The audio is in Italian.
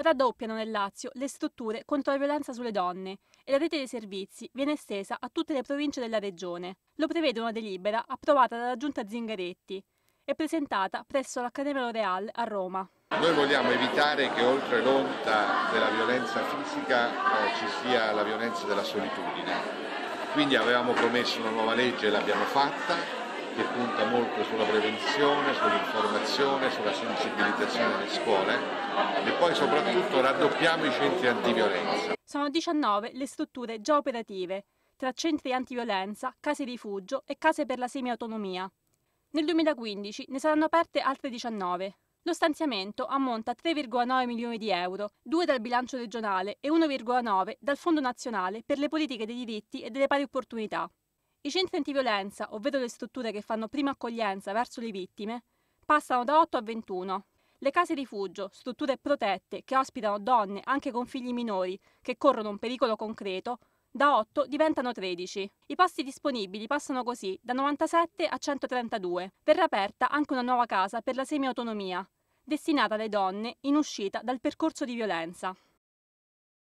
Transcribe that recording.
Raddoppiano nel Lazio le strutture contro la violenza sulle donne e la rete dei servizi viene estesa a tutte le province della regione. Lo prevede una delibera approvata dalla giunta Zingaretti e presentata presso l'Accademia L'Oreal a Roma. Noi vogliamo evitare che oltre l'onta della violenza fisica eh, ci sia la violenza della solitudine. Quindi avevamo promesso una nuova legge e l'abbiamo fatta che punta molto sulla prevenzione, sull'informazione, sulla sensibilizzazione delle scuole e poi soprattutto raddoppiamo i centri antiviolenza. Sono 19 le strutture già operative, tra centri antiviolenza, case rifugio e case per la semiautonomia. Nel 2015 ne saranno aperte altre 19. Lo stanziamento ammonta a 3,9 milioni di euro, 2 dal bilancio regionale e 1,9 dal Fondo nazionale per le politiche dei diritti e delle pari opportunità. I centri antiviolenza, ovvero le strutture che fanno prima accoglienza verso le vittime, passano da 8 a 21, le case rifugio, strutture protette che ospitano donne anche con figli minori che corrono un pericolo concreto, da 8 diventano 13. I posti disponibili passano così da 97 a 132. Verrà aperta anche una nuova casa per la semiautonomia, destinata alle donne in uscita dal percorso di violenza.